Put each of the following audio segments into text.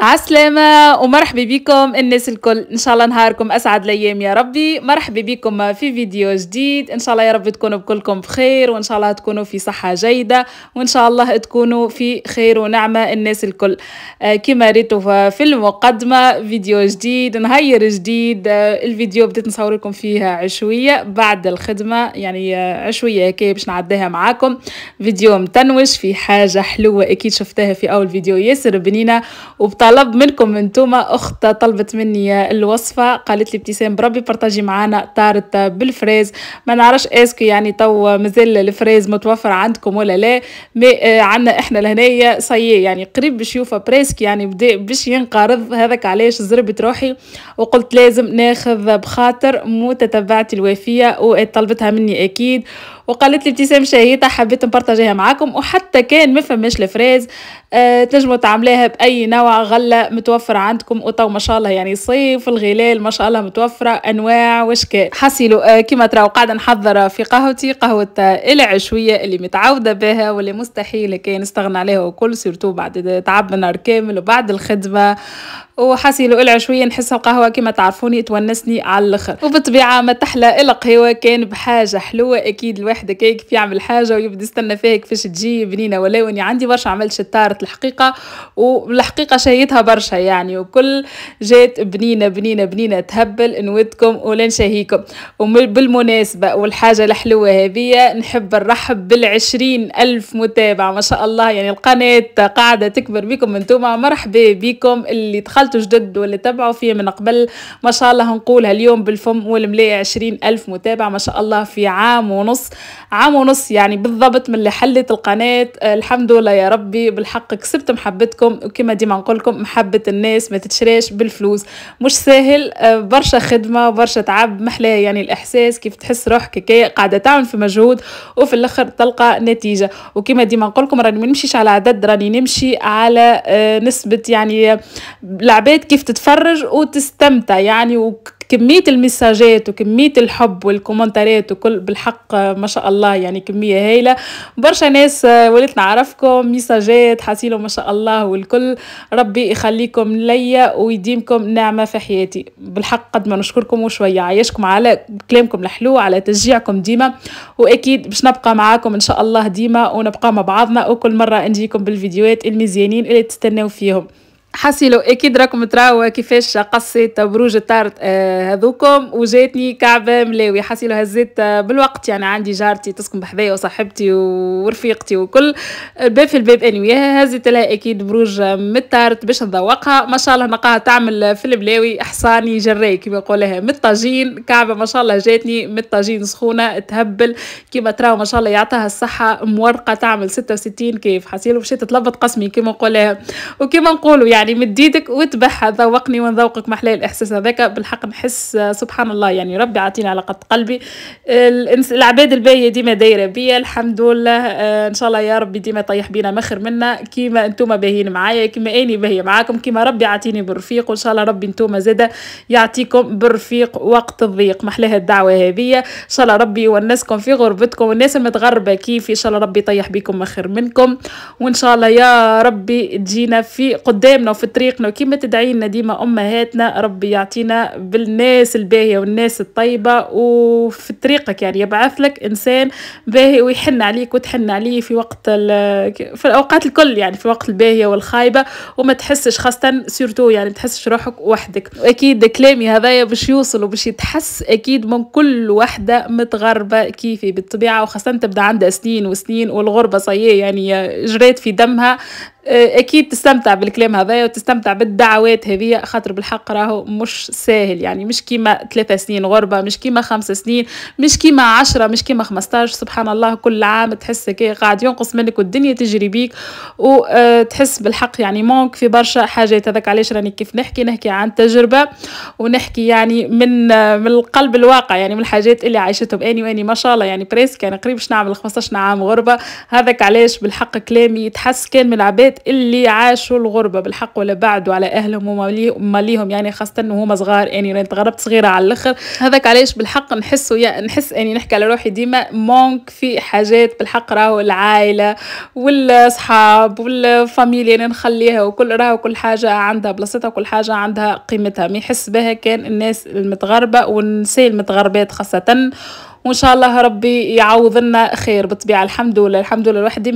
عسلامة ومرحبا بكم الناس الكل ان شاء الله نهاركم اسعد الايام يا ربي مرحبا بكم في فيديو جديد ان شاء الله يا ربي تكونوا بكلكم بخير وان شاء الله تكونوا في صحة جيدة وان شاء الله تكونوا في خير ونعمة الناس الكل آه، كما ريتوا في المقدمة فيديو جديد نهير جديد آه، الفيديو بديت نصور لكم فيه عشوية بعد الخدمة يعني آه، عشوية هكاية باش نعديها معاكم فيديو متنوش في حاجة حلوة اكيد شفتها في اول فيديو ياسر بنينة وبطلع طلب منكم انتوما اخت طلبت مني الوصفه قالت لي ابتسام بربي بارطاجي معانا طارت بالفريز ما نعرفش اسكو يعني تو مازال الفريز متوفر عندكم ولا لا مي آه، عندنا احنا لهنايا صي يعني قريب باش يوفى بريسك يعني بدا باش ينقرض هذاك علاش زربت روحي وقلت لازم ناخذ بخاطر متتبعتي الوافيه وطلبتها مني اكيد وقالت لي ابتسام شهيطة حبيت نبارطاجيها معاكم وحتى كان ما فماش الفريز أه تنجموا تعمليها بأي نوع غلة متوفرة عندكم وتو ما شاء الله يعني صيف الغلال ما شاء الله متوفرة أنواع وأشكال حصلوا أه كما تراو قاعدة نحضر في قهوتي قهوة العشوية اللي متعودة بها واللي مستحيل كان نستغنى عليها وكل سيرتو بعد تعب النهار كامل وبعد الخدمة لو العشوية نحسها قهوة كما تعرفوني تونسني على الآخر وبالطبيعة ما تحلى القهوة كان بحاجة حلوة أكيد الواحد واحد كيك في يعمل حاجه ويبدا يستنى فيها كيفاش تجي بنينه ولا واني عندي برشا عملت شطارت الحقيقه والحقيقه شهيتها برشا يعني وكل جات بنينه بنينه بنينه تهبل نودكم ولا نشهيكم وبالمناسبه والحاجه الحلوه هذه نحب نرحب بالعشرين الف متابع ما شاء الله يعني القناه قاعده تكبر بكم انتم مرحبا بكم اللي دخلتوا جدد واللي تبعوا فيه من قبل ما شاء الله نقولها اليوم بالفم والملاء عشرين الف متابع ما شاء الله في عام ونص عام ونص يعني بالضبط من اللي حلت القناة آه، الحمد لله يا ربي بالحق كسبت محبتكم وكما ديما نقولكم محبة الناس ما تتشريش بالفلوس مش ساهل آه، برشا خدمة برشا تعب محلاه يعني الإحساس كيف تحس روحك كي قاعدة تعمل في مجهود وفي الآخر تلقى نتيجة وكما ديما نقولكم راني ما نمشيش على عدد راني نمشي على آه، نسبة يعني العباد كيف تتفرج وتستمتع يعني وك كمية المساجات وكمية الحب والكومنتارات وكل بالحق ما شاء الله يعني كمية هايلة برشا ناس آه، وليت نعرفكم مساجات حاسيلو ما شاء الله والكل ربي يخليكم ليا ويديمكم نعمة في حياتي بالحق قد ما نشكركم وشوية عايشكم على كلامكم الحلو على تشجيعكم ديما وأكيد باش نبقى معاكم إن شاء الله ديما ونبقى مع بعضنا وكل مرة نجيكم بالفيديوهات المزيانين اللي تستناو فيهم حسي لو اكيد راكم تراو كيفاش قصيت بروج الطارد آه، هذوكم وجاتني كعبه ملاوي حسي لو هزيت آه، بالوقت يعني عندي جارتي تسكن بحذايا وصاحبتي ورفيقتي وكل الباب في الباب اني وياها هزيت لها اكيد بروج من الطارد باش نذوقها ما شاء الله نلقاها تعمل في الملاوي احصاني جراي كيما يقولها من الطاجين كعبه ما شاء الله جاتني من الطاجين سخونه تهبل كيما تراو ما شاء الله يعطيها الصحه مورقه تعمل 66 كيف لو مشيت تلبط قسمي كيما نقولها وكيما نقولوا يعني يعني مد ايدك وتبعها ذوقني من ذوقك محلى الاحساس هذاك بالحق نحس آه، سبحان الله يعني ربي عاطيني على قد قلبي العباد الباهية ديما دايره بيا الحمد لله آه، ان شاء الله يا ربي ديما طيح بينا مخر منا كيما انتم باهين معايا كيما اني باهيه معاكم كيما ربي عاطيني بالرفيق وان شاء الله ربي انتم زاده يعطيكم بالرفيق وقت الضيق محلاها الدعوه هذه ان شاء الله ربي يونسكم في غربتكم والناس المتغربه كيف ان شاء الله ربي يطيح بكم مخر منكم وان شاء الله يا ربي تجينا في قدامنا طريقنا وفي طريقنا وكما تدعي لنا ديما امهاتنا ربي يعطينا بالناس الباهيه والناس الطيبه وفي طريقك يعني يبعث لك انسان باهي ويحن عليك وتحن عليه في وقت في الاوقات الكل يعني في وقت الباهيه والخايبه وما تحسش خاصه سيرتو يعني ما تحسش روحك وحدك واكيد كلامي هذايا باش يوصل وباش يتحس اكيد من كل وحده متغربه كيفي بالطبيعه وخاصه تبدا عندها سنين وسنين والغربه صيه يعني جريت في دمها اكيد تستمتع بالكلام هذا شويه وتستمتع بالدعوات هذه خاطر بالحق راهو مش ساهل يعني مش كيما ثلاثة سنين غربه مش كيما خمس سنين مش كيما عشرة مش كيما خمستاش سبحان الله كل عام تحس كي قاعد ينقص منك والدنيا تجري بيك وتحس آه، بالحق يعني مونك في برشا حاجات هذاك علاش راني كيف نحكي نحكي عن تجربه ونحكي يعني من آه، من القلب الواقع يعني من الحاجات اللي عايشتهم اني يعني واني ما شاء الله يعني بريسك كان يعني قريب باش نعمل 15 عام غربه هذاك علاش بالحق كلامي يتحس كان من العباد اللي عاشوا الغربه بالحق ولا بعد على اهلهم وماليهم يعني خاصه انه هما صغار يعني انا تغربت صغيره على الاخر هذاك علاش بالحق نحسه يا نحس اني يعني نحكي على روحي ديما مونك في حاجات بالحق راهو العائله والصحاب والفاميليا يعني نخليها وكل راهو كل حاجه عندها بلاصتها وكل حاجه عندها قيمتها ما يحس بها كان الناس المتغربه والنساء المتغربات خاصه وان شاء الله ربي يعوض لنا خير بالطبيعه الحمد لله الحمد لله الواحد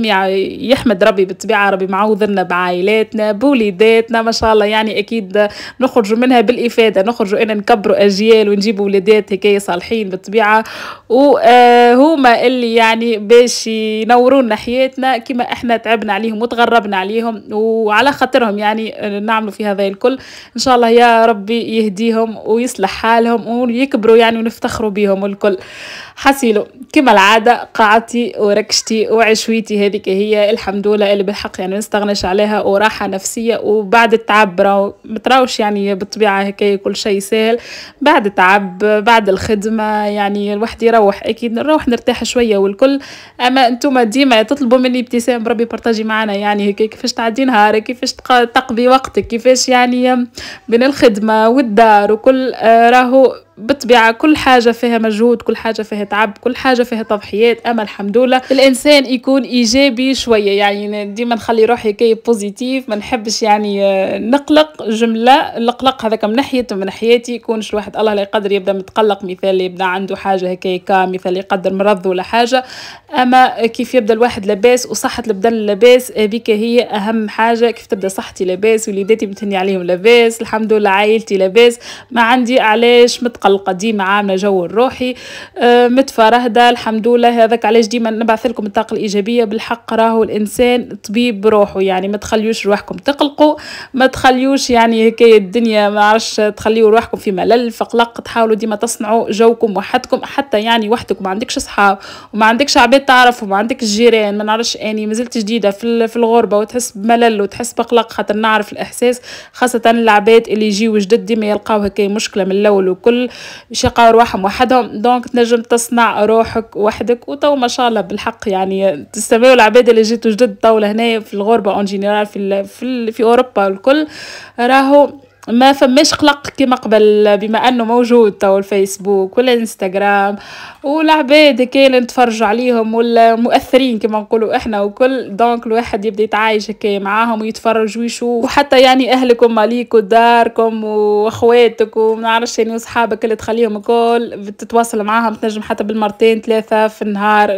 يحمد ربي بالطبيعه ربي معوض لنا بعائلاتنا بوليداتنا ما شاء الله يعني اكيد نخرجوا منها بالافاده نخرجوا انا نكبروا اجيال ونجيبوا ولادات هكايا صالحين بالطبيعه وهما آه، اللي يعني باش ينورونا حياتنا كما احنا تعبنا عليهم وتغربنا عليهم وعلى خاطرهم يعني نعملوا في هذا الكل ان شاء الله يا ربي يهديهم ويصلح حالهم ويكبروا يعني ونفتخروا بيهم الكل حسيلو كما العادة قاعتي وركشتي وعشويتي هذيك هي الحمد لله اللي بالحق يعني نستغنش عليها وراحة نفسية وبعد التعب راو متراوش يعني بالطبيعة هيك كل شيء سهل بعد التعب بعد الخدمة يعني الواحد يروح أكيد نروح نرتاح شوية والكل أما أنتم ديما تطلبوا مني ابتسام بربي بارتاجي معنا يعني هكا كيفاش تعدي نهارك كيفاش تقضي وقتك كيفاش يعني بين الخدمة والدار وكل آه، راهو بطبيعة كل حاجة فيها مجهود كل حاجة فيها تعب كل حاجة فيها تضحيات أما الحمد لله الإنسان يكون إيجابي شوية يعني ديما نخلي روحي كي بوزيتيف ما نحبش يعني آه، نقلق جملة القلق هذاك من ناحية من حياتي يكونش الواحد الله لا يقدر يبدا متقلق مثال يبدا عنده حاجة هكاكا مثال يقدر مرض ولا حاجة أما كيف يبدا الواحد لاباس وصحة البدن لاباس هذيك هي أهم حاجة كيف تبدا صحتي لاباس وليداتي متني عليهم لاباس الحمد لله عائلتي لاباس ما عندي علاش متقلق الحلقه القديمه عامله جو الروحي أه، متفرهده الحمد لله هذاك علاش ديما نبعث لكم الطاقه الايجابيه بالحق راهو الانسان طبيب بروحه يعني ما تخليوش روحكم تقلقوا ما تخليوش يعني هكاية الدنيا ما عرفش تخليوا روحكم في ملل فقلق تحاولوا ديما تصنعوا جوكم وحدكم حتى يعني وحدك ما عندكش اصحاب وما عندكش عباد تعرفهم ما عندكش جيران ما نعرفش اني مازلت جديده في الغربه وتحس بملل وتحس بقلق خاطر نعرف الاحساس خاصه العباد اللي يجيو جدد ديما يلقاو هكا مشكله من الاول وكل شقة رواحهم وحدهم دونك تنجم تصنع روحك وحدك وتو ما شاء الله بالحق يعني تستمعوا العباد اللي جيتوا جدد طاولة هنا في الغربة اون جينيرال في, في, في اوروبا الكل راهو ما فماش قلق كما قبل بما انه موجود تو الفيسبوك والانستغرام والعباد هكا اللي نتفرجوا عليهم والمؤثرين كما نقولوا احنا وكل دونك الواحد يبدا يتعايش هكا معاهم ويتفرج ويشوف وحتى يعني اهلكم ماليك وداركم واخواتك وما نعرفش يعني وصحابك اللي تخليهم الكل تتواصل معاهم تنجم حتى بالمرتين ثلاثه في النهار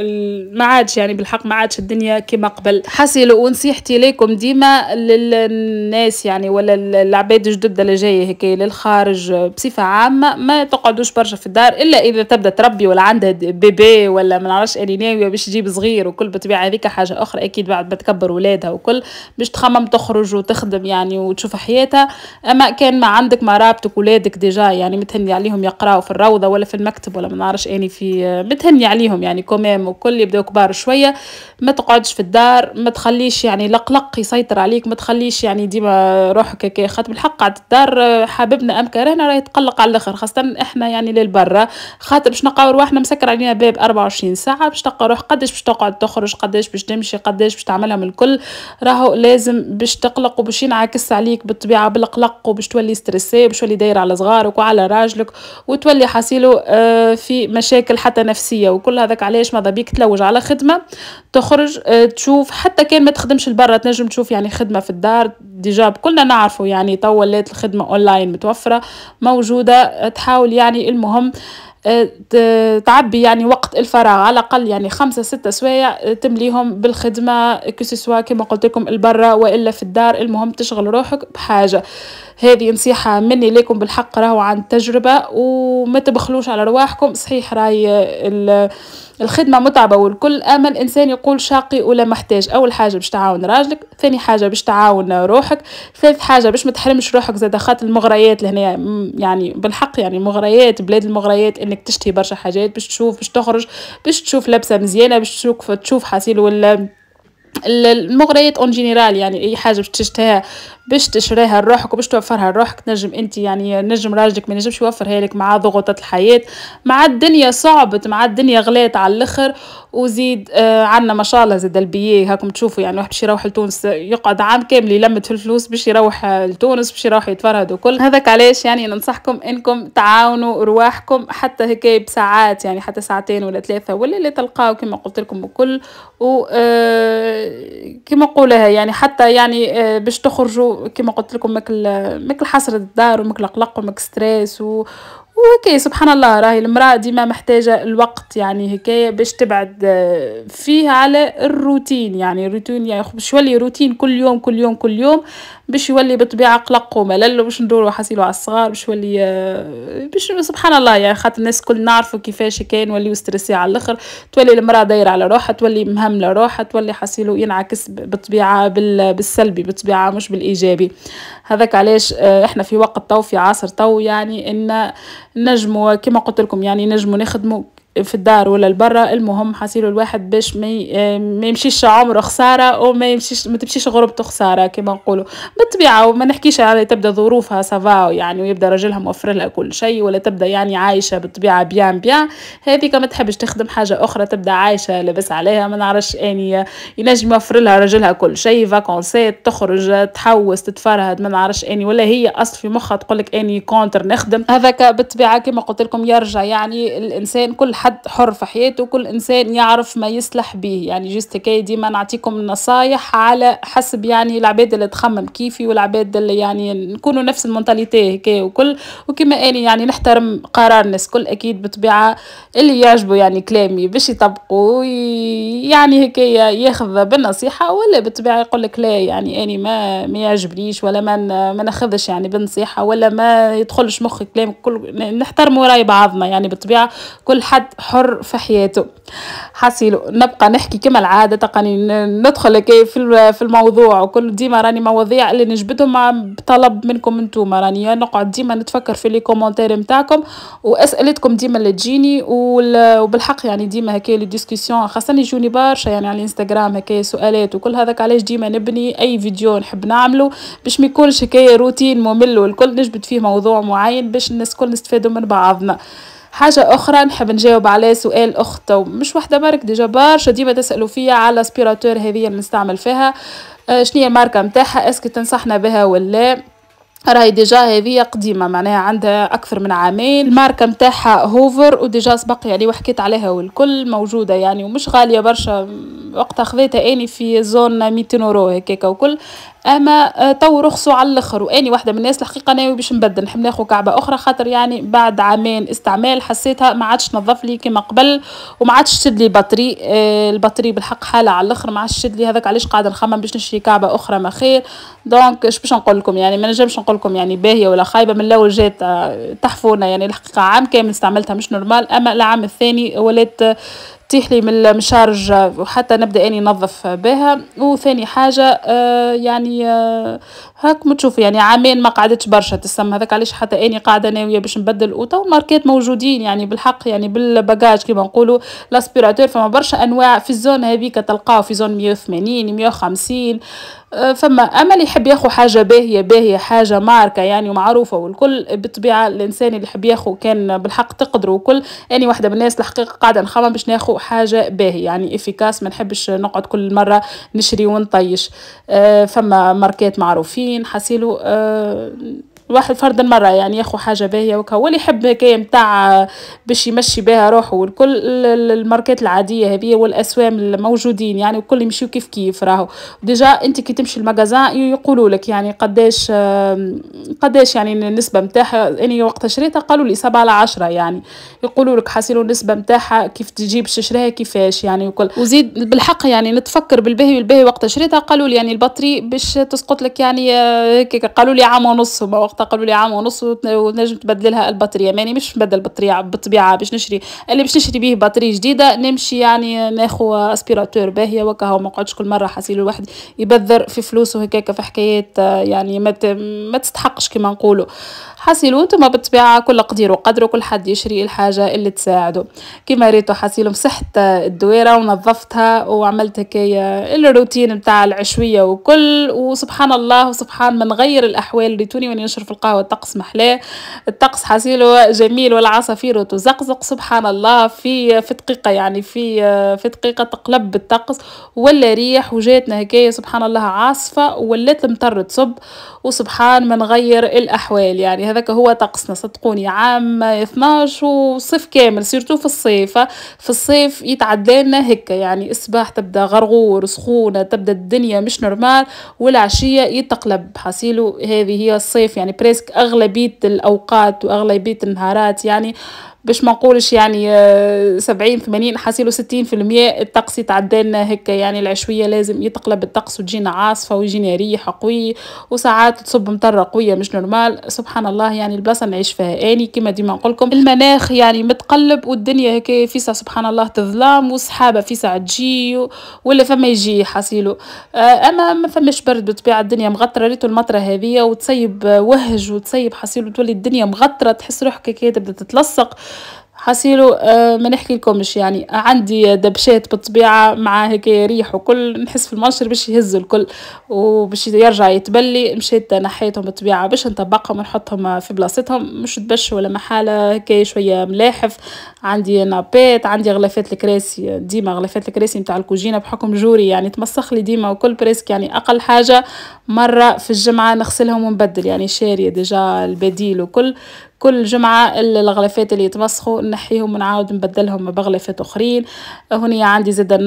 ما عادش يعني بالحق ما عادش الدنيا كما قبل حسيلو ونصيحتي ليكم ديما للناس يعني ولا العباد الجدد الدلجايه هيك للخارج بصفه عامه ما تقعدوش برشا في الدار الا اذا تبدا تربي ولا عندها بيبي ولا ما نعرفش اللي ناويه باش تجيب صغير وكل بالطبيعه هذيك حاجه اخرى اكيد بعد ما تكبر ولادها وكل باش تخمم تخرج وتخدم يعني وتشوف حياتها اما كان ما عندك ما رابطك ولادك ديجا يعني متهني عليهم يقراو في الروضه ولا في المكتب ولا ما نعرفش اني يعني في متهني عليهم يعني كومام وكل يبداو كبار شويه ما تقعدش في الدار ما تخليش يعني القلق يسيطر عليك ما تخليش يعني ديما روحك هكا خاطر بالحق قاعد دار حبيبنا ام كرهنا راه يتقلق على الاخر خاصه احنا يعني للبرا خاطر باش نلقاو رواحنا مسكر علينا باب 24 ساعه باش تلقى روح قداش باش تقعد تخرج قداش باش تمشي قداش باش تعملهم الكل راهو لازم باش تقلق وباش ينعكس عليك بالطبيعه بالقلق وباش تولي ستريسي باش تولي داير على صغارك وعلى راجلك وتولي حاصيله آه، في مشاكل حتى نفسيه وكل هذاك علاش ماذا بيك تلوج على خدمه تخرج آه، تشوف حتى كان ما تخدمش لبرا تنجم تشوف يعني خدمه في الدار ديجا كلنا نعرفوا يعني تو الخدمه اونلاين متوفره موجوده تحاول يعني المهم آه، تعبي يعني وقت الفراغ على الاقل يعني خمسه سته سوايع آه، تمليهم بالخدمه كيما كما قلت لكم البرا والا في الدار المهم تشغل روحك بحاجه هذه نصيحة مني لكم بالحق راهو عن تجربة وما تبخلوش على رواحكم صحيح راي الخدمة متعبة والكل أما الإنسان يقول شاقي ولا محتاج أول حاجة باش تعاون راجلك ثاني حاجة باش تعاون روحك ثالث حاجة باش ما تحرمش روحك زاد خاطر المغريات لهنا يعني بالحق يعني مغريات بلاد المغريات إنك تشتهي برشا حاجات باش تشوف باش تخرج باش تشوف لبسة مزيانة باش تشوف تشوف حصيل ولا المغريات اون جينيرال يعني اي حاجه باش تشتهيها باش تشريها لروحك وباش توفرها لروحك تنجم انت يعني نجم راجلك ما ينجمش يوفرها لك مع ضغوطات الحياه مع الدنيا صعبت مع الدنيا غلات على الاخر وزيد آه عندنا ما شاء الله زاد البيي هاكم تشوفوا يعني واحد باش يروح لتونس يقعد عام كامل يلمت في الفلوس باش يروح آه، لتونس باش يروح يتفرهد وكل هذاك علاش يعني ننصحكم انكم تعاونوا رواحكم حتى هيك بساعات يعني حتى ساعتين ولا ثلاثه ولا اللي تلقاو كما قلت لكم الكل و آه كما قولها يعني حتى يعني آه باش تخرجوا كما قلت لكم ماك ماك الحسره الدار وماك القلق وماك ستريس و... وهكا سبحان الله راهي المراه ديما محتاجه الوقت يعني هكايا باش تبعد آه، فيه على الروتين يعني الروتين يعني باش يولي روتين كل يوم كل يوم كل يوم باش يولي بالطبيعه قلق وملل باش ندوروا حاسيلو على الصغار باش يولي آه، باش سبحان الله يعني خاطر الناس كل نعرفوا كيفاش كان نوليو ستريسي على الاخر تولي المراه دايره على روحها تولي مهمله روحها تولي حاسيلو ينعكس بالطبيعه بالسلبي بالطبيعه مش بالايجابي هذاك علاش آه، احنا في وقت تو في عصر تو يعني ان نجموا كما قلت لكم يعني نجموا نخدموا في الدار ولا البرة المهم حصيله الواحد باش آه، ما يمشيش عمره خساره وما يمشيش ما تمشيش غربته خساره كما نقوله بالطبيعه وما نحكيش على تبدا ظروفها سافا يعني ويبدا راجلها موفر لها كل شيء ولا تبدا يعني عايشه بالطبيعه بيان بيان هذه ما تحبش تخدم حاجه اخرى تبدا عايشه لاباس عليها ما نعرفش اني يعني ينجم يوفر لها راجلها كل شيء فاكونسات تخرج تحوس تتفرهد ما نعرفش اني يعني. ولا هي اصل في مخها تقول لك اني كونتر نخدم هذاك بالطبيعه كما قلت لكم يرجع يعني الانسان كل حاجة حد حر في حياته كل انسان يعرف ما يصلح بيه يعني جست كي ديما نعطيكم النصايح على حسب يعني العباد اللي تخمم كيفي والعباد اللي يعني نكونوا نفس المونتاليتي هكا وكل وكما اني يعني نحترم قرار الناس كل اكيد بطبيعه اللي يعجبه يعني كلامي باش يطبقوا يعني هكا ياخذ بالنصيحه ولا بالطبيعه يقول لك لا يعني اني ما ما يعجبنيش ولا ما ما ناخذش يعني بالنصيحه ولا ما يدخلش مخي كلام كل نحترموا راي بعضنا يعني بالطبيعه كل حد حر في حياته حصل نبقى نحكي كما العادة تقني ندخل في في الموضوع وكل ديما راني مواضيع اللي نجبدهم مع طلب منكم انتوما راني نقعد ديما نتفكر في لي كومنتير متاعكم واسئلتكم ديما اللي تجيني وبالحق يعني ديما هكا لي ديسكسيون خاصة يجوني برشا يعني على الانستغرام هكا سؤالات وكل هذاك علاش ديما نبني اي فيديو نحب نعمله باش ما يكونش هكايا روتين ممل والكل نجبد فيه موضوع معين باش الناس الكل نستفادوا من بعضنا حاجة أخرى نحب نجاوب على سؤال أخت مش وحدة مارك ديجا برشا ديما تسألوا فيا على الاسبيراتور هذه اللي نستعمل فيها آه، شنيا الماركة نتاعها اسكو تنصحنا بها ولا راهي ديجا هذه قديمة معناها عندها أكثر من عامين الماركة متاعها هوفر وديجا سبق يعني وحكيت عليها والكل موجودة يعني ومش غالية برشا وقتها خذيتها اني يعني في زون 200 يورو هكاكا وكل اما تو آه، رخصوا على الاخر واني واحده من الناس الحقيقه ناوي باش نبدل نحب ناخذ كعبه اخرى خاطر يعني بعد عامين استعمال حسيتها ما عادش تنظف لي كما قبل وما عادش تشد لي البطري آه، البطري بالحق حاله على الاخر ما عادش تشد لي هذاك علاش قاعده نخمم باش نشري كعبه اخرى ما خير دونك اش باش نقول لكم يعني ما نجمش نقول لكم يعني باهيه ولا خايبه من الاول جات آه، تحفونه يعني الحقيقه عام كامل استعملتها مش نورمال اما العام الثاني ولات تطيح لي من المشارج وحتى نبدا اني نظف بها وثاني حاجه آه يعني آه هاكم تشوفوا يعني عامين ما قعدتش برشا تسمى هذاك علاش حتى اني قاعده ناويه باش نبدل اوطا وماركات موجودين يعني بالحق يعني بالباجاج كيما نقولوا لاسبيراتور فما برشا انواع في الزون هذيك تلقاو في زون 180 150 آه، فما امل يحب ياخو حاجه باهيه باهيه حاجه ماركه يعني معروفه والكل بالطبيعه الانسان اللي يحب ياخو كان بالحق تقدره وكل اني يعني واحده من الناس الحقيقه قاعده نخمم باش ناخو حاجه باهيه يعني افيكاس ما نحبش نقعد كل مره نشري ونطيش آه، فما ماركات معروفين أه الواحد فرد المره يعني ياخو حاجه باهيه وكا واللي يحب هكايا نتاع باش يمشي بها روحو والكل الماركات العاديه هذه والاسوام الموجودين يعني وكل يمشيو كيف كيف راهو ديجا انت كي تمشي المغازان يقولوا لك يعني قداش قداش يعني النسبه نتاعها اني يعني وقت شريتها قالوا لي سبعة على عشرة يعني يقولوا لك حاسيلو النسبه نتاعها كيف تجيب تشريها كيفاش يعني وكل وزيد بالحق يعني نتفكر بالباهي والباهي وقت شريتها قالوا لي يعني البطري باش تسقط لك يعني آه، قالوا لي عام ونص وقت وقتها قالوا لي عام ونص ونجم تبدلها البطاريه ماني مش نبدل البطاريه بالطبيعه باش نشري اللي باش نشري به بطاريه جديده نمشي يعني ناخو اسبيراتور باهيه وكا هو ما قعدش كل مره حاسيل الواحد يبذر في فلوسه هكاك في حكايات آه، يعني ما ما تستحقش كما نقولوا حاسيلو انتم بالطبيعه كل قدير وقدر كل حد يشري الحاجه اللي تساعده كما ريتو حاسيلو مسحت الدويره ونظفتها وعملت هكايا الروتين نتاع العشويه وكل وسبحان الله وسبحان من غير الاحوال ريتوني وانا نشرب في القهوة الطقس محلاه الطقس حصيله جميل والعصافير تزقزق سبحان الله في في دقيقة يعني في في دقيقة تقلب الطقس ولا ريح وجاتنا هكايا سبحان الله عاصفة ولات المطر تصب وسبحان من غير الأحوال يعني هذاك هو طقسنا صدقوني عام 12 وصيف كامل سيرتو في الصيف في الصيف يتعدلنا هكا يعني الصباح تبدا غرغور سخونة تبدا الدنيا مش نورمال والعشية يتقلب حاسيلو هذه هي الصيف يعني يعني بريسك أغلبية الأوقات وأغلبية النهارات يعني باش ما نقولش يعني آه، سبعين ثمانين حاصلوا ستين في المية الطقس يتعدلنا هكا يعني العشوية لازم يتقلب الطقس وتجينا عاصفة ويجينا ريح قوي وساعات تصب مطرة قوية مش نورمال سبحان الله يعني البلاصة نعيش فيها اني كما ديما نقولكم المناخ يعني متقلب والدنيا هكا ساعه سبحان الله تظلام في ساعه تجي ولا فما يجي حاصلوا آه، اما ما فماش برد بطبيعة الدنيا مغطرة ريتو المطرة هذه وتسيب وهج وتسيب حاصلوا تولي الدنيا مغطرة تحس روحك هكا تبدا تتلصق حسيلو آه ما نحكي لكمش يعني عندي دبشات بالطبيعة مع هيك ريح وكل نحس في المنشر باش يهز الكل وباش يرجع يتبلي مشيت نحيتهم بالطبيعة باش نطبقهم ونحطهم في بلاصتهم مش دبش ولا محالة هيك شوية ملاحف عندي نابات عندي غلافات الكراسي ديما غلافات الكراسي متاع الكوجينة بحكم جوري يعني تمسخ لي ديما وكل بريسك يعني أقل حاجة مرة في الجمعة نغسلهم ونبدل يعني شارية ديجا البديل وكل كل جمعة الغلافات اللي يتمسخوا نحيهم ونعاود نبدلهم بغلافات أخرين هوني عندي زادة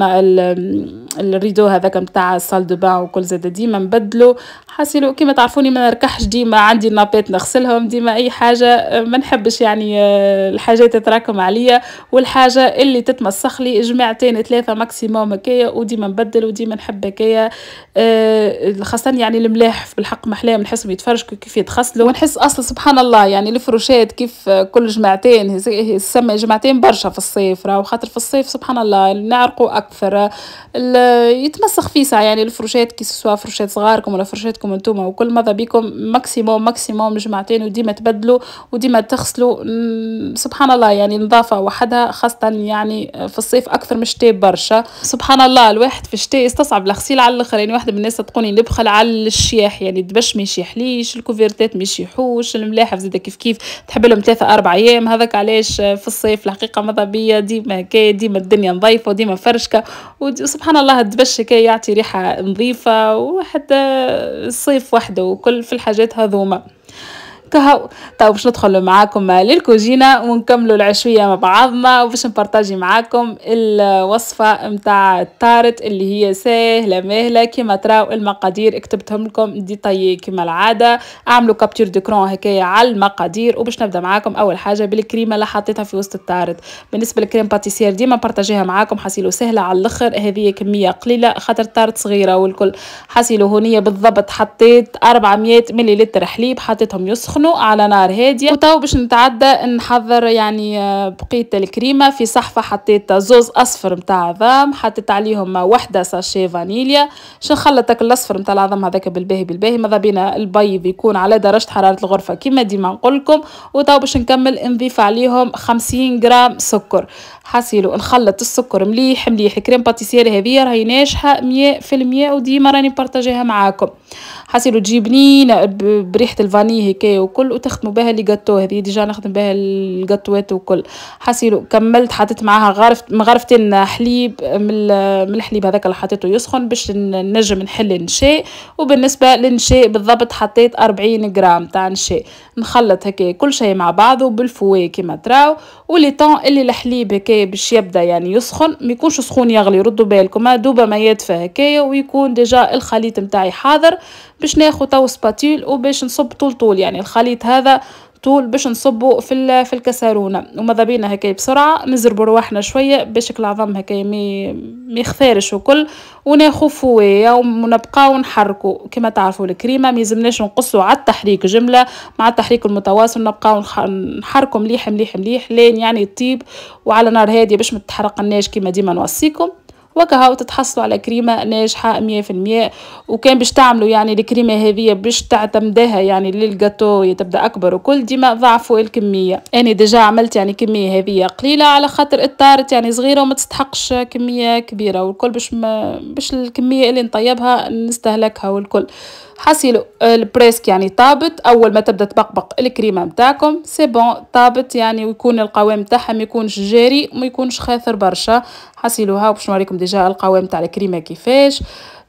الريدو هذاك متاع الصال دو بان وكل زادة ديما نبدلو حاسلو كيما تعرفوني ما نركحش ديما عندي نابات نغسلهم ديما أي حاجة ما نحبش يعني آه، الحاجات تتراكم عليا والحاجة اللي تتمسخ لي جمعتين ثلاثة ماكسيموم هكايا وديما نبدل وديما نحب هكايا آه، خاصة يعني الملاح بالحق محلاهم نحسهم يتفرجوا كيف يتغسلوا ونحس أصلا سبحان الله يعني الفرش الكوتشات كيف كل جماعتين يسمى جماعتين برشا في الصيف راهو خاطر في الصيف سبحان الله نعرقوا اكثر يتمسخ فيه ساعه يعني الفروشات كي سوا فروشات صغاركم ولا فروشاتكم انتوما وكل ماذا بيكم ماكسيموم ماكسيموم جماعتين وديما تبدلوا وديما تغسلوا سبحان الله يعني النظافه وحدها خاصه يعني في الصيف اكثر من الشتاء برشا سبحان الله الواحد في الشتاء يستصعب الغسيل على الاخر يعني واحده من الناس تقولي نبخل على الشياح يعني الدبش ما يشيحليش الكوفيرتات ما يشيحوش الملاحف زاد كيف كيف تحب لهم ثلاثة أربع أيام هذاك علاش في الصيف الحقيقة ماذا بيا ديما هكايا ديما الدنيا نظيفة وديما فرشكة وسبحان الله الدبش هكايا يعطي ريحة نظيفة وحتى الصيف وحده وكل في الحاجات هذوما كهو طيب باش ندخلوا معاكم للكوجينة ونكملوا العشوية مع بعضنا وباش نبارطاجي معاكم الوصفة متاع الطارت اللي هي سهلة مهلة كما تراو المقادير كتبتهم لكم طي كما العادة اعملوا كابتور دو كرون هكايا على المقادير وباش نبدا معاكم اول حاجة بالكريمة اللي حطيتها في وسط الطارت بالنسبة للكريم باتيسير ديما بارطاجيها معاكم حاسيلو سهلة على الاخر هذه كمية قليلة خاطر الطارت صغيرة والكل حاسيلو هونية بالضبط حطيت 400 لتر حليب حطيتهم يسخن نسخنه على نار هاديه وتو باش نتعدى نحضر يعني آه، بقيه الكريمه في صحفه حطيت زوز اصفر نتاع عظام حطيت عليهم وحده ساشي فانيليا باش نخلط الاصفر نتاع العظام هذاك بالباهي بالباهي ماذا بينا البيض يكون على درجه حراره الغرفه كما ديما نقول لكم وتو باش نكمل نضيف عليهم 50 غرام سكر حاسيلو نخلط السكر مليح مليح كريم باتيسير هذه راهي ناجحه 100% وديما راني بارطاجيها معاكم حاسيلو تجي بنينه بريحه الفاني هكايا وكل وتخدموا بها لي جاتو هذه ديجا نخدم بها الجاتوات وكل حاسيلو كملت حطيت معاها غرف مغرفتين حليب من الحليب هذاك اللي حطيته يسخن باش نجم نحل النشاء وبالنسبه للنشاء بالضبط حطيت 40 غرام تاع نشاء نخلط هكا كل شيء مع بعضه بالفوي كما تراو ولي طون اللي الحليب هكا باش يبدا يعني يسخن ما يكونش سخون يغلي ردوا بالكم دوبه ما يدفى هكايا ويكون ديجا الخليط نتاعي حاضر باش ناخذ تو سباتيل وباش نصب طول طول يعني الخليط هذا طول باش نصبو في في الكسرونه وماذا بينا هكا بسرعه نزربو رواحنا شويه باش العظم هكا ما مي وكل وناخو فويه ونبقاو نحركو كما تعرفوا الكريمه ما يلزمناش نقصو على التحريك جمله مع التحريك المتواصل نبقاو نحركو مليح مليح مليح لين يعني يطيب وعلى نار هاديه باش ما تحرقناش كما ديما نوصيكم وكها وتتحصلوا على كريمة ناجحة مية وكان باش تعملوا يعني الكريمة هذه باش تعتمدها يعني للجاتو تبدا أكبر وكل ديما ضعفوا الكمية أنا ديجا عملت يعني كمية هذه قليلة على خاطر الطارت يعني صغيرة وما تستحقش كمية كبيرة والكل باش باش الكمية اللي نطيبها نستهلكها والكل حصيلو البريسك يعني طابت اول ما تبدا تبقبق الكريمه نتاعكم سي بون طابت يعني ويكون القوام تاعها يكونش جاري وما يكونش خاثر برشا حصيلو هاو باش نوريكم ديجا القوام تاع الكريمه كيفاش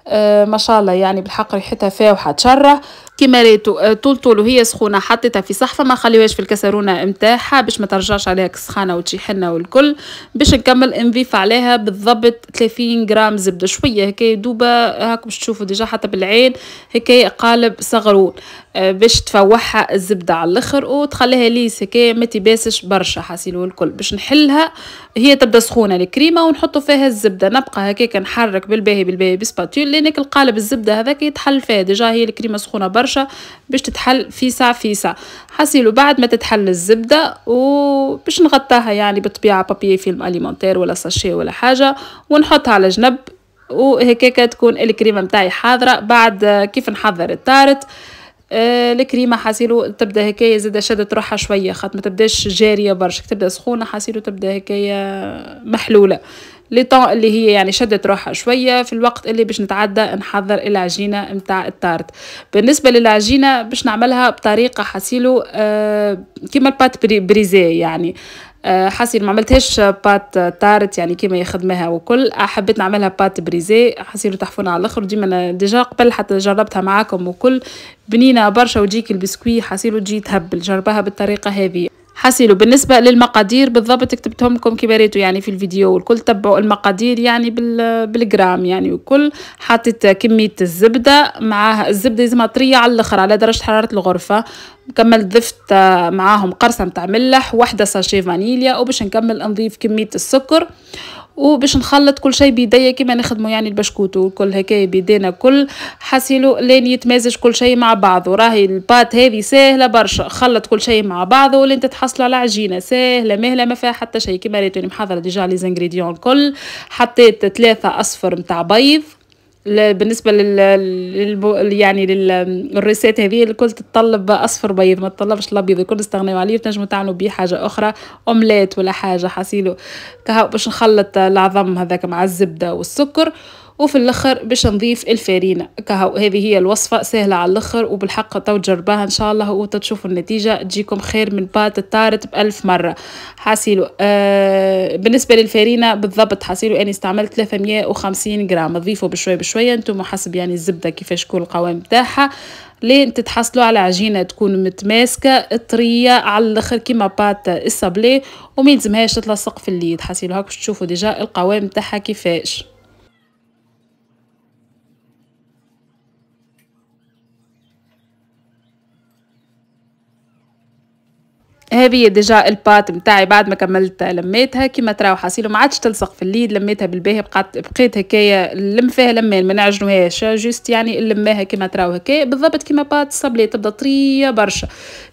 آه ما شاء الله يعني بالحق ريحتها فاوحه تشرح آه، طول طول وهي سخونه حطيتها في صحفه ما خليوهاش في الكسرونه نتاعها باش ما ترجعش عليها كسخانه وتجي حنه والكل باش نكمل نضيف عليها بالضبط 30 غرام زبده شويه هكا دوبا هاكم باش تشوفوا ديجا حتى بالعين هكا قالب صغرون آه، باش تفوحها الزبده على الاخر وتخليها ليس هكا ما تباسش برشا حاسين والكل باش نحلها هي تبدا سخونه الكريمه ونحطوا فيها الزبده نبقى هكا نحرك بالباهي بالباهي بسباتول لانك القالب الزبده هذاك يتحل فيه ديجا هي الكريمه سخونه برشا برشا باش تتحل فيسع فيسع حسيلو بعد ما تتحل الزبدة وباش نغطاها يعني بطبيعة بابيي فيلم أليمونتير ولا ساشي ولا حاجة ونحطها على جنب وهكاكا تكون الكريمة متاعي حاضرة بعد كيف نحضر التارت آه الكريمه حاسيلو تبدا هكايا زادا شدت روحها شويه خاطر ما تبداش جاريه برشا تبدا سخونه حاسيلو تبدا هكايا محلوله لطون اللي هي يعني شدت روحها شوية في الوقت اللي باش نتعدى نحضر العجينة متاع التارت بالنسبة للعجينة باش نعملها بطريقة حسيلو آه كيما البات بري بريزي يعني آه حسيل ما عملتهاش بات تارت يعني كيما يخدمها وكل آه، حبيت نعملها بات بريزي حسيلو تحفونا على الاخر ديما انا آه، ديجا قبل حتى جربتها معاكم وكل بنينه برشا وتجيك البسكوي حسيلو تجي تهبل جربها بالطريقه هذه حاسيلو بالنسبة للمقادير بالضبط كتبتهم لكم كباريتو يعني في الفيديو والكل تبعوا المقادير يعني بالجرام يعني وكل حطيت كمية الزبدة معها الزبدة لازمها طرية على الاخر على درجة حرارة الغرفة كملت ضفت معاهم قرصة متاع ملح وحدة ساشي فانيليا وباش نكمل نضيف كمية السكر وباش نخلط كل شيء بيديا كيما نخدمو يعني البشكوت وكل هكايا بيدينا كل حسيلو لين يتمازج كل شيء مع بعضه راهي البات هذه ساهله برشا خلط كل شيء مع بعضه ولين تتحصل على عجينه ساهله مهله ما فيها حتى شيء كيما ريتوني محضره ديجا لي زانغريديون الكل حطيت ثلاثه اصفر نتاع بيض بالنسبه لل يعني للريسات هذه الكل تتطلب اصفر بيض ما تطلبش الابيض الكل استغناو عليه تنجموا تعملوا بيه حاجه اخرى اومليت ولا حاجه حاسيلو كهو باش نخلط العظم هذاك مع الزبده والسكر وفي الاخر باش نضيف الفارينة كهو هذه هي الوصفة سهلة على الاخر وبالحق تو تجربها ان شاء الله وتشوفوا النتيجة تجيكم خير من بات الطارت بألف مرة حاسيلو آه بالنسبة للفارينة بالضبط حاسيلو اني استعملت 350 غرام تضيفوا بشوي بشوية انتم حسب يعني الزبدة كيفاش يكون القوام تاعها لين تتحصلوا على عجينة تكون متماسكة طرية على الاخر كيما بات السابلي وما يلزمهاش تتلصق في اليد حاسيلو هاك تشوفوا ديجا القوام تاعها كيفاش هذه ديجا البات نتاعي بعد ما كملت لميتها كيما تراو حاصيلو ما عادش تلصق في الليد لميتها بالباهي بقات بقيت هكايا لم فيها لمان ما نعجنوهاش جوست يعني لماها كيما تراو هكايا بالضبط كيما بات الصبلي تبدا طريه برشا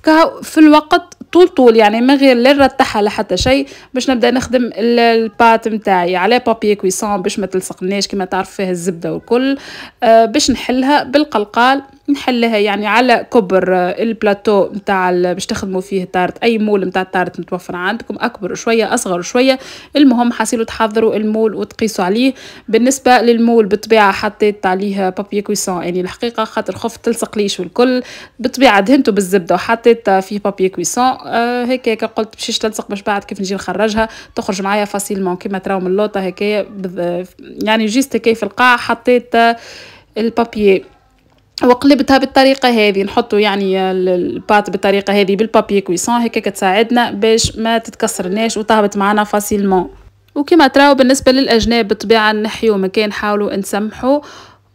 كهو في الوقت طول طول يعني من غير لا نرتحها لحتى شيء باش نبدا نخدم البات نتاعي على بابي كويسون باش ما تلصقناش كما تعرف فيها الزبده والكل آه باش نحلها بالقلقال نحلها يعني على كبر آه، البلاطو نتاع باش تخدموا فيه تارت اي مول نتاع الطارت متوفر عندكم اكبر شويه اصغر شويه المهم حاصلوا تحضروا المول وتقيسوا عليه بالنسبه للمول بالطبيعه حطيت عليه بابي كويسون يعني الحقيقه خاطر خفت تلصق ليش والكل بالطبيعه دهنته بالزبده وحطيت فيه بابي كويسون آه، هيك هيك قلت باش تلصق باش بعد كيف نجي نخرجها تخرج معايا فاسيلمون كيما تراو من اللوطه هكايا يعني جيست هكايا في القاع حطيت آه، البابيي وقلبتها بالطريقة هذه نحطوا يعني آه، البات بالطريقة هذه بالبابي كويسون هيك تساعدنا باش ما تتكسرناش وتهبط معنا فاسيلمون وكما تراو بالنسبة للأجناب بالطبيعة نحيو مكان حاولوا نسمحوا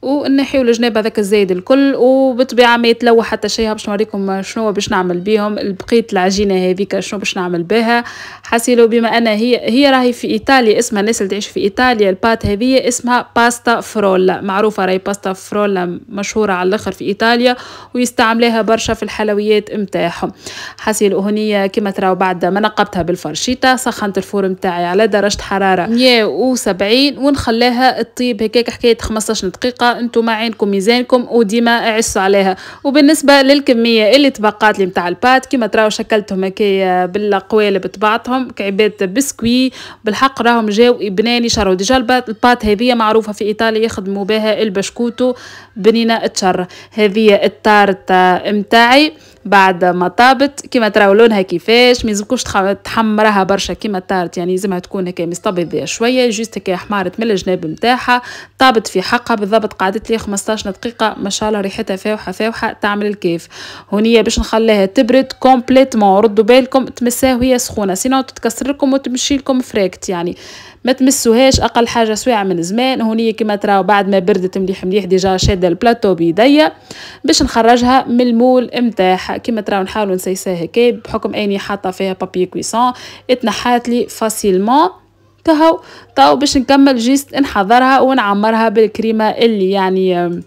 ونحيو الجناب هذاك الزايد الكل وبطبيعه ما يتلوى حتى شيء باش نوريكم شنو باش نعمل بيهم بقيت العجينه هذيك شنو باش نعمل بها حاسيلو بما انا هي هي راهي في ايطاليا اسمها الناس اللي تعيش في ايطاليا البات هذه اسمها باستا فرولا معروفه راهي باستا فرولا مشهوره على الاخر في ايطاليا ويستعملوها برشا في الحلويات نتاعهم حاسيلو هنيه كما تراو بعد ما نقبتها بالفرشيطه سخنت الفور نتاعي على درجه حراره 170 ونخليها تطيب هكاك حكايه 15 دقيقه انتم ما عينكم ميزانكم وديما عسوا عليها وبالنسبه للكميه اللي تبقات لي نتاع البات كيما تراو شكلتهم هكايا آه، بالقوالب تبعتهم كعبات بسكوي بالحق راهم جاو بناني شروا ديجا البات هذه معروفه في ايطاليا يخدموا بها البشكوتو بنينه تشر هذه التارت آه، متاعي بعد ما طابت كيما تراو لونها كيفاش ما يلزمكوش تحمرها برشا كيما طارت يعني لازمها تكون هكا مستبيضه شويه جوست هكا حمارت من الجناب نتاعها طابت في حقها بالضبط قعدت لي 15 دقيقه ما شاء الله ريحتها فاوحه فاوحه تعمل الكيف هنيه باش نخليها تبرد كومبليتمون ردوا بالكم تمسها وهي سخونه سينو تتكسر لكم وتمشي لكم فراكت يعني ما تمسوهاش اقل حاجه سوايع من زمان هوني كما تراو بعد ما بردت مليح مليح ديجا شاده البلاطو بيديا باش نخرجها من المول نتاعها كما تراو نحاولوا نسيسها هكا بحكم اني حاطه فيها بابي كويسون اتنحات لي فاسيلمون كهو تو باش نكمل جيست نحضرها ونعمرها بالكريمه اللي يعني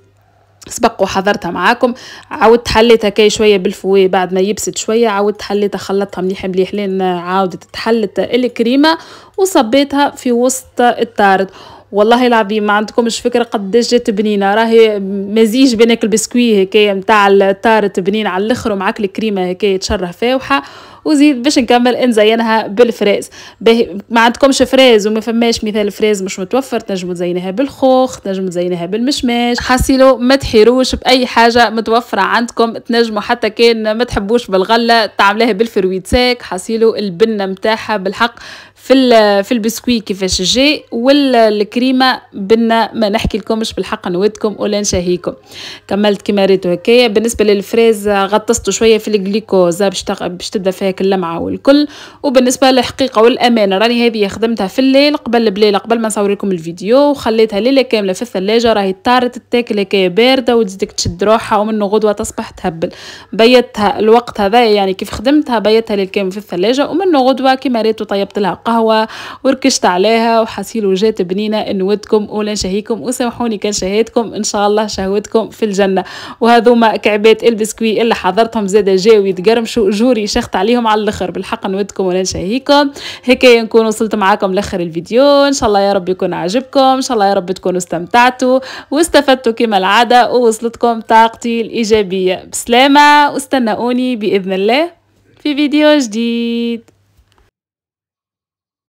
سبق وحضرتها معاكم عاودت حليتها كي شويه بالفوي بعد ما يبست شويه عاودت حليتها خلطتها مليح مليح لين عاودت تحلت الكريمه وصبيتها في وسط الطارد والله العظيم ما عندكمش فكره قداش جات بنينه راهي مزيج بينك البسكوي هكايا نتاع الطارد بنين على الاخر ومعاك الكريمه هكايا تشرح فاوحه وزيد باش نكمل نزينها بالفريز باهي ما عندكمش فريز وما فماش مثال فريز مش متوفر تنجمو تزينها بالخوخ تنجمو تزينها بالمشماش حاسيلو ما تحيروش باي حاجه متوفره عندكم تنجموا حتى كان ما تحبوش بالغله بالفرويد بالفرويتساك حاسيلو البنه نتاعها بالحق في في البسكوي كيفاش جاي والكريمه بنا ما نحكي لكمش بالحق نودكم ولا نشهيكم كملت كيما ريتو هكايا بالنسبه للفريز غطسته شويه في الجليكوزا باش باش تبدا فيها اللمعه والكل وبالنسبه للحقيقه والامانه راني هذه خدمتها في الليل قبل بليله قبل ما نصور لكم الفيديو وخليتها ليله كامله في الثلاجه راهي طارت التاكل هكايا بارده وتزيدك تشد روحها ومنه غدوه تصبح تهبل بيتها الوقت هذا يعني كيف خدمتها بيتها ليل كامل في الثلاجه ومنه غدوه كيما ريتو طيبت لها قهوه القهوة وركشت عليها وحصيل وجات بنينة نودكم أولا شهيكم وسامحوني كان شهيتكم إن شاء الله شهوتكم في الجنة وهذوما كعبات البسكوي اللي حضرتهم زادة جاو يتقرمشوا جوري شخت عليهم على الآخر بالحق نودكم أولا شهيكم هيك نكون وصلت معاكم لآخر الفيديو إن شاء الله يا رب يكون عجبكم إن شاء الله يا رب تكونوا استمتعتوا واستفدتوا كما العادة ووصلتكم طاقتي الإيجابية بسلامة واستنوني بإذن الله في فيديو جديد